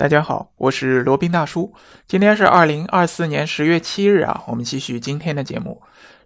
大家好，我是罗宾大叔。今天是二零二四年十月七日啊，我们继续今天的节目。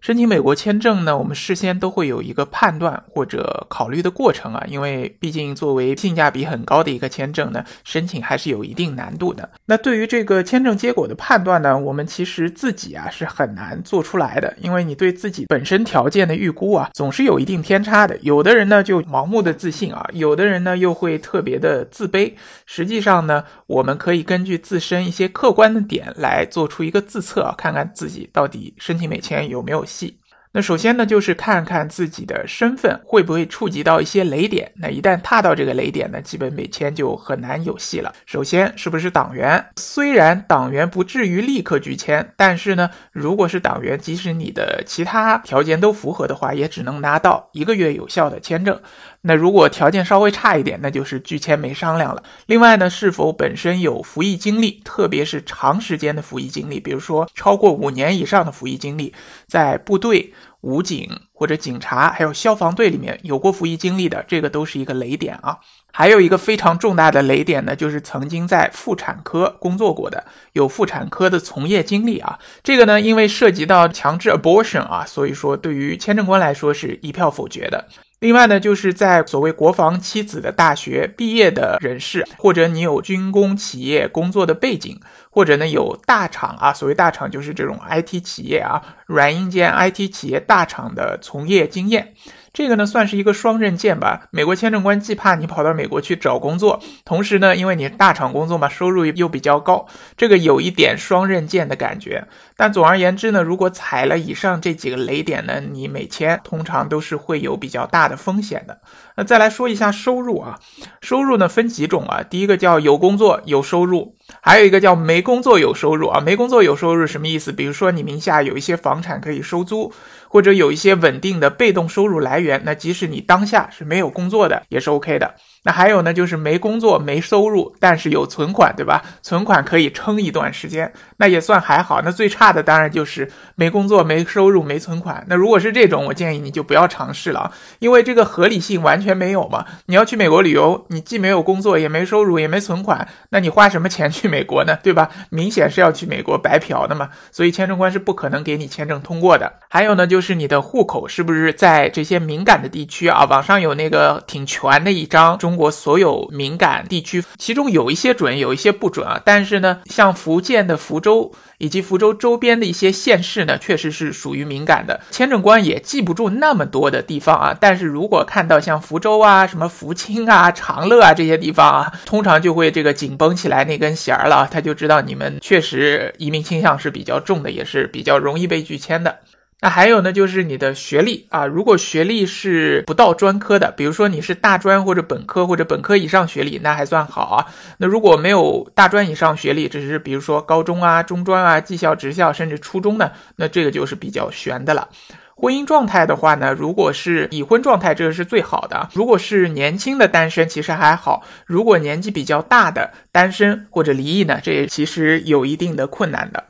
申请美国签证呢，我们事先都会有一个判断或者考虑的过程啊，因为毕竟作为性价比很高的一个签证呢，申请还是有一定难度的。那对于这个签证结果的判断呢，我们其实自己啊是很难做出来的，因为你对自己本身条件的预估啊总是有一定偏差的。有的人呢就盲目的自信啊，有的人呢又会特别的自卑。实际上呢，我们可以根据自身一些客观的点来做出一个自测，啊，看看自己到底申请美签有没有。し。那首先呢，就是看看自己的身份会不会触及到一些雷点。那一旦踏到这个雷点呢，基本美签就很难有戏了。首先是不是党员？虽然党员不至于立刻拒签，但是呢，如果是党员，即使你的其他条件都符合的话，也只能拿到一个月有效的签证。那如果条件稍微差一点，那就是拒签没商量了。另外呢，是否本身有服役经历，特别是长时间的服役经历，比如说超过五年以上的服役经历，在部队。武警或者警察，还有消防队里面有过服役经历的，这个都是一个雷点啊。还有一个非常重大的雷点呢，就是曾经在妇产科工作过的，有妇产科的从业经历啊。这个呢，因为涉及到强制 abortion 啊，所以说对于签证官来说是一票否决的。另外呢，就是在所谓国防妻子的大学毕业的人士，或者你有军工企业工作的背景。或者呢，有大厂啊，所谓大厂就是这种 IT 企业啊，软硬件 IT 企业大厂的从业经验。这个呢算是一个双刃剑吧。美国签证官既怕你跑到美国去找工作，同时呢，因为你大厂工作嘛，收入又比较高，这个有一点双刃剑的感觉。但总而言之呢，如果踩了以上这几个雷点呢，你美签通常都是会有比较大的风险的。那再来说一下收入啊，收入呢分几种啊，第一个叫有工作有收入，还有一个叫没工作有收入啊，没工作有收入什么意思？比如说你名下有一些房产可以收租。或者有一些稳定的被动收入来源，那即使你当下是没有工作的，也是 OK 的。那还有呢，就是没工作、没收入，但是有存款，对吧？存款可以撑一段时间，那也算还好。那最差的当然就是没工作、没收入、没存款。那如果是这种，我建议你就不要尝试了，因为这个合理性完全没有嘛。你要去美国旅游，你既没有工作，也没收入，也没存款，那你花什么钱去美国呢？对吧？明显是要去美国白嫖的嘛，所以签证官是不可能给你签证通过的。还有呢，就是你的户口是不是在这些敏感的地区啊？网上有那个挺全的一张中。中国所有敏感地区，其中有一些准，有一些不准啊。但是呢，像福建的福州以及福州周边的一些县市呢，确实是属于敏感的。签证官也记不住那么多的地方啊。但是如果看到像福州啊、什么福清啊、长乐啊这些地方啊，通常就会这个紧绷起来那根弦儿了，他就知道你们确实移民倾向是比较重的，也是比较容易被拒签的。那还有呢，就是你的学历啊，如果学历是不到专科的，比如说你是大专或者本科或者本科以上学历，那还算好啊。那如果没有大专以上学历，只是比如说高中啊、中专啊、技校、职校甚至初中呢，那这个就是比较悬的了。婚姻状态的话呢，如果是已婚状态，这个是最好的；如果是年轻的单身，其实还好；如果年纪比较大的单身或者离异呢，这也其实有一定的困难的。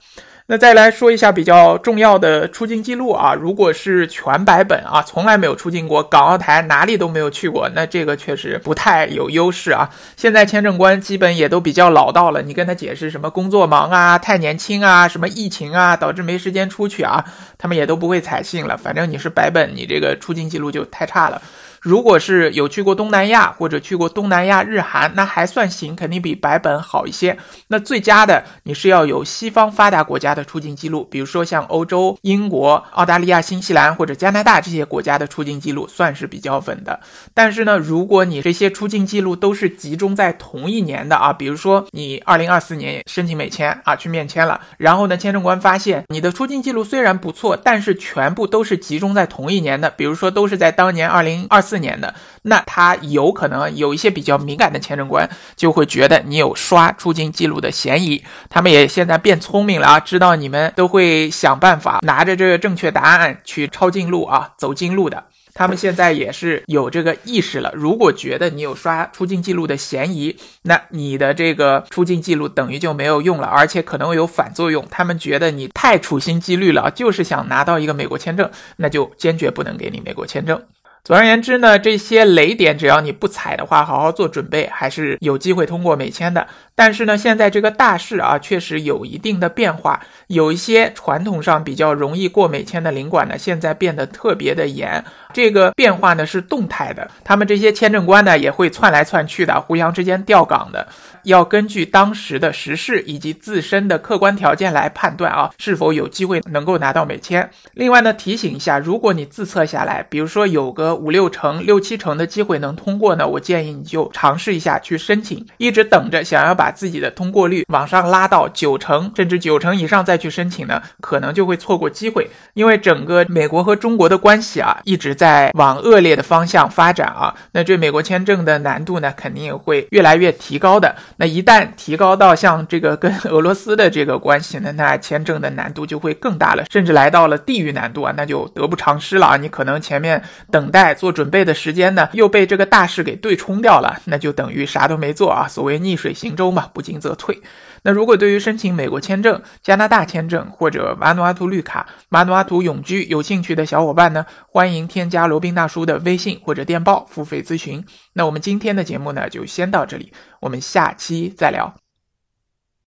那再来说一下比较重要的出境记录啊，如果是全白本啊，从来没有出境过，港、澳、台哪里都没有去过，那这个确实不太有优势啊。现在签证官基本也都比较老道了，你跟他解释什么工作忙啊、太年轻啊、什么疫情啊导致没时间出去啊，他们也都不会采信了。反正你是白本，你这个出境记录就太差了。如果是有去过东南亚或者去过东南亚日韩，那还算行，肯定比白本好一些。那最佳的你是要有西方发达国家的出境记录，比如说像欧洲、英国、澳大利亚、新西兰或者加拿大这些国家的出境记录，算是比较稳的。但是呢，如果你这些出境记录都是集中在同一年的啊，比如说你二零二四年申请美签啊，去面签了，然后呢，签证官发现你的出境记录虽然不错，但是全部都是集中在同一年的，比如说都是在当年二零二四。四年的，那他有可能有一些比较敏感的签证官就会觉得你有刷出境记录的嫌疑。他们也现在变聪明了啊，知道你们都会想办法拿着这个正确答案去抄近路啊，走近路的。他们现在也是有这个意识了。如果觉得你有刷出境记录的嫌疑，那你的这个出境记录等于就没有用了，而且可能会有反作用。他们觉得你太处心积虑了就是想拿到一个美国签证，那就坚决不能给你美国签证。总而言之呢，这些雷点，只要你不踩的话，好好做准备，还是有机会通过美签的。但是呢，现在这个大势啊，确实有一定的变化，有一些传统上比较容易过美签的领馆呢，现在变得特别的严。这个变化呢是动态的，他们这些签证官呢也会窜来窜去的，互相之间调岗的，要根据当时的时事以及自身的客观条件来判断啊，是否有机会能够拿到美签。另外呢，提醒一下，如果你自测下来，比如说有个。五六成、六七成的机会能通过呢？我建议你就尝试一下去申请，一直等着想要把自己的通过率往上拉到九成甚至九成以上再去申请呢，可能就会错过机会。因为整个美国和中国的关系啊，一直在往恶劣的方向发展啊，那这美国签证的难度呢，肯定会越来越提高的。那一旦提高到像这个跟俄罗斯的这个关系呢，那签证的难度就会更大了，甚至来到了地狱难度啊，那就得不偿失了啊！你可能前面等待。做准备的时间呢，又被这个大事给对冲掉了，那就等于啥都没做啊。所谓逆水行舟嘛，不进则退。那如果对于申请美国签证、加拿大签证或者马努阿图绿卡、马努阿图永居有兴趣的小伙伴呢，欢迎添加罗宾大叔的微信或者电报付费咨询。那我们今天的节目呢，就先到这里，我们下期再聊。